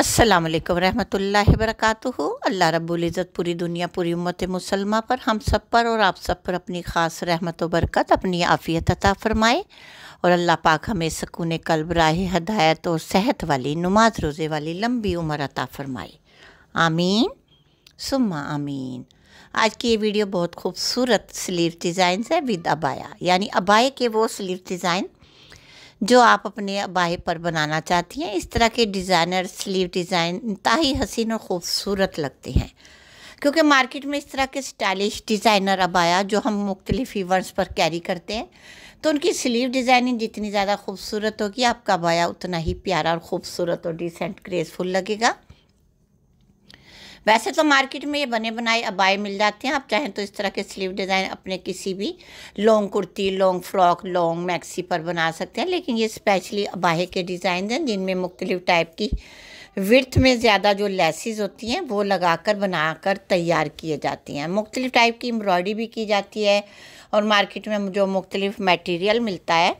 अस्सलाम वालेकुम रहमतुल्लाहि वरकatuहू अल्लाह रब्बुल इज़्ज़त पूरी दुनिया पूरी उम्मत मुसलमा पर हम सब पर और आप सब पर अपनी ख़ास रहमत व बरकत अपनी आफ़ियत अता फ़रमाए और अल्लाह पाक हमें सकून कल्ब राह हदायत और सेहत वाली नमाज रोज़े वाली लंबी उम्र अता फ़रमाए आमीन सुम्मा आमीन आज की ये वीडियो बहुत खूबसूरत स्लीव डिज़ाइन है विद अबाया यानी अबाए के वो स्लीव डिज़ाइन जो आप अपने बाहे पर बनाना चाहती हैं इस तरह के डिज़ाइनर स्लीव डिज़ाइन ही हसीन और ख़ूबसूरत लगते हैं क्योंकि मार्केट में इस तरह के स्टाइलिश डिज़ाइनर अबाया जो हम मुख्तलिफ इवेंट्स पर कैरी करते हैं तो उनकी स्लीव डिज़ाइनिंग जितनी ज़्यादा खूबसूरत होगी आपका अबाया उतना ही प्यारा और ख़ूबसूरत और डिसेंट ग्रेसफुल लगेगा वैसे तो मार्केट में ये बने बनाए अबाए मिल जाते हैं आप चाहें तो इस तरह के स्लीव डिज़ाइन अपने किसी भी long kurti long frock long maxi पर बना सकते हैं लेकिन ये स्पेशली अबाहे के डिज़ाइन हैं जिनमें मुख्तलिफ टाइप की विर्थ में ज़्यादा जो लेसिस होती हैं वो लगाकर बनाकर तैयार किए जाते हैं मुख्तलिफ टाइप की एम्ब्रॉयडरी भी की जाती है और मार्केट में जो मुख्तलिफ मटेरियल मिलता है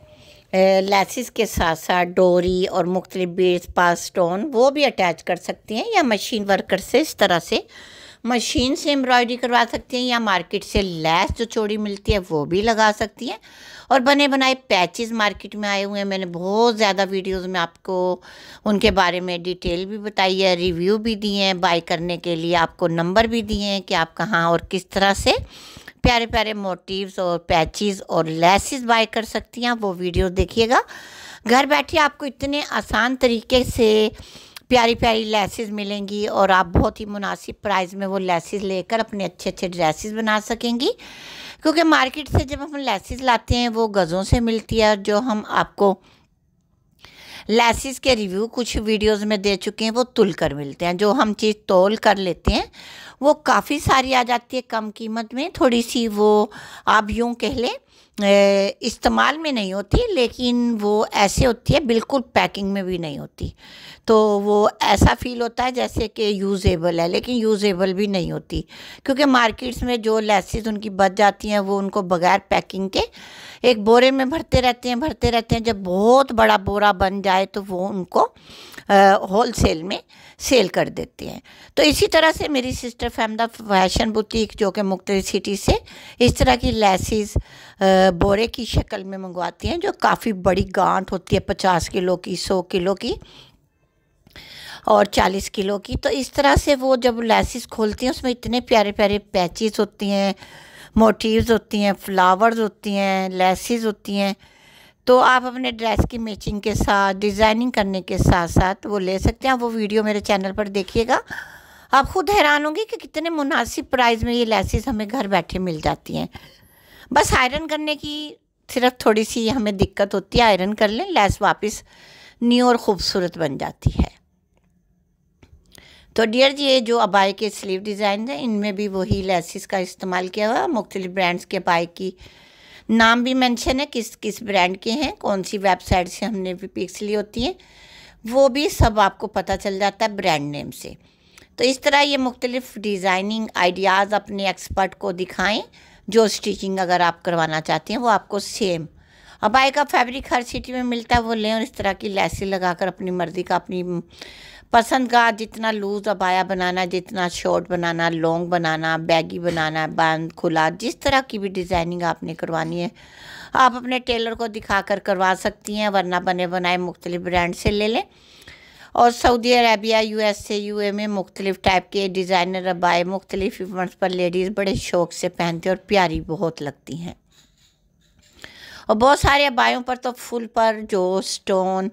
लेसिस के साथ साथ डोरी और मुख्तलिफ बीड्स पास स्टोन वो भी अटैच कर सकती हैं या मशीन वर्कर से इस तरह से मशीन से एम्ब्रॉयडरी करवा सकती हैं या मार्केट से लैस जो चोड़ी मिलती है वो भी लगा सकती हैं और बने बनाए पैचेस मार्केट में आए हुए हैं मैंने बहुत ज़्यादा वीडियोस में आपको उनके बारे में डिटेल भी बताई है रिव्यू भी दिए हैं बाई करने के लिए आपको नंबर भी दिए हैं कि आप कहाँ और किस तरह से प्यारे प्यारे मोटिव्स और पैचेस और लेसिस बाय कर सकती हैं वो वीडियो देखिएगा घर बैठे आपको इतने आसान तरीके से प्यारी प्यारी लेसेस मिलेंगी और आप बहुत ही मुनासिब प्राइस में वो लेसेस लेकर अपने अच्छे अच्छे ड्रेसेस बना सकेंगी क्योंकि मार्केट से जब हम लेसेस लाते हैं वो गज़ों से मिलती है जो हम आपको लैसिस के रिव्यू कुछ वीडियोस में दे चुके हैं वो तुल कर मिलते हैं जो हम चीज़ तोल कर लेते हैं वो काफ़ी सारी आ जाती है कम कीमत में थोड़ी सी वो आप यूँ कह लें इस्तेमाल में नहीं होती लेकिन वो ऐसे होती है बिल्कुल पैकिंग में भी नहीं होती तो वो ऐसा फील होता है जैसे कि यूज़ेबल है लेकिन यूज़ेबल भी नहीं होती क्योंकि मार्केट्स में जो लेसिस उनकी बच जाती हैं वो उनको बगैर पैकिंग के एक बोरे में भरते रहते हैं भरते रहते हैं जब बहुत बड़ा बोरा बन जाए तो वो उनको होल सेल में सेल कर देते हैं तो इसी तरह से मेरी सिस्टर फैमदा फैशन बुटीक जो कि मुख्त सिटी से इस तरह की लेसिस बोरे की शक्ल में मंगवाती हैं जो काफ़ी बड़ी गांठ होती है पचास किलो की सौ किलो की और 40 किलो की तो इस तरह से वो जब लैसिस खोलती हैं उसमें इतने प्यारे प्यारे पैचेस होती हैं मोटिव्स होती हैं फ्लावर्स होती हैं लेसिस होती हैं तो आप अपने ड्रेस की मैचिंग के साथ डिज़ाइनिंग करने के साथ साथ वो ले सकते हैं वो वीडियो मेरे चैनल पर देखिएगा आप ख़ुद हैरान होंगे कि कितने मुनासिब प्राइस में ये लेसिस हमें घर बैठे मिल जाती हैं बस आयरन करने की सिर्फ थोड़ी सी हमें दिक्कत होती है आयरन कर लें लेस वापस न्यू और ख़ूबसूरत बन जाती है तो डियर जी ये जो अबाई के स्लीव डिज़ाइन हैं इनमें भी वही लेसिस का इस्तेमाल किया हुआ है मुख्तलिफ ब्रांड्स के अबाई की नाम भी मेंशन है किस किस ब्रांड के हैं कौन सी वेबसाइट से हमने भी पिक्स ली होती हैं वो भी सब आपको पता चल जाता है ब्रांड नेम से तो इस तरह ये मुख्तलिफ डिज़ाइनिंग आइडियाज़ अपने एक्सपर्ट को दिखाएँ जो स्टिचिंग अगर आप करवाना चाहते हैं वो आपको सेम अबाई का फैब्रिक हर सिटी में मिलता है वो लें और इस तरह की लैसी लगाकर अपनी मर्जी का अपनी पसंद का जितना लूज अबाया बनाना जितना शॉर्ट बनाना लॉन्ग बनाना बैगी बनाना बंद खुला जिस तरह की भी डिज़ाइनिंग आपने करवानी है आप अपने टेलर को दिखा कर करवा सकती हैं वरना बने बनाए मुख्तलिफ ब्रांड से ले लें और Saudi Arabia U S A U A में मुख्तलिफ़ टाइप के डिज़ाइनर अबाए मुख्तलिफ इवेंट्स पर लेडीज़ बड़े शौक़ से पहनती और प्यारी बहुत लगती हैं और बहुत सारे अबायों पर तो फूल पर जो स्टोन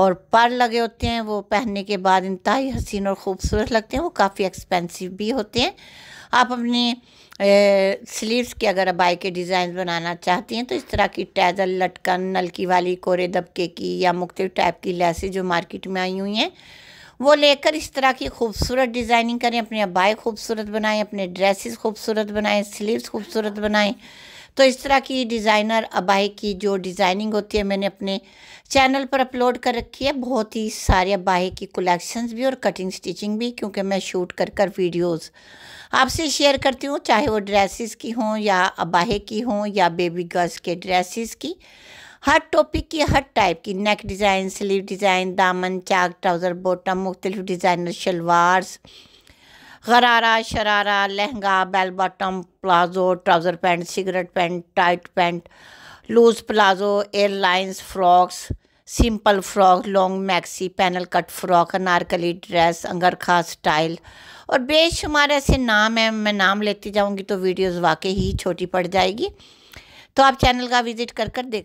और पर लगे होते हैं वो पहनने के बाद इंतहाई हसीन और ख़ूबसूरत लगते हैं वो काफ़ी एक्सपेंसिव भी होते हैं आप अपने स्लीव्स के अगर अबाई के डिज़ाइन बनाना चाहती हैं तो इस तरह की टैजल लटकन नलकी वाली कोरे दबके की या मुख्तु टाइप की लैसें जो मार्केट में आई हुई हैं वो लेकर इस तरह की खूबसूरत डिज़ाइनिंग करें अपने अबाए खूबसूरत बनाएं अपने ड्रेसेस खूबसूरत बनाएं स्लीव्स खूबसूरत बनाएं तो इस तरह की डिज़ाइनर अबाई की जो डिज़ाइनिंग होती है मैंने अपने चैनल पर अपलोड कर रखी है बहुत ही सारे अबाई की कलेक्शंस भी और कटिंग स्टिचिंग भी क्योंकि मैं शूट कर कर वीडियोस आपसे शेयर करती हूँ चाहे वो ड्रेसेस की हों या अबाहे की हों या बेबी गर्ल्स के ड्रेसिस की हर टॉपिक की हर टाइप की नेक डिज़ाइन स्लीव डिज़ाइन दामन चाक ट्राउज़र बॉटम मुख्तलिफ डिज़ाइनर शलवार्स gharara sharara lehenga bell bottom palazzo trouser pant cigarette pant tight pant loose palazzo airlines frocks simple frock long maxi panel cut frock Anarkali dress angrakha style और बेशुमार ऐसे नाम हैं मैं नाम लेती जाऊंगी तो वीडियोस वाकई ही छोटी पड़ जाएगी तो आप चैनल का विज़िट कर कर देख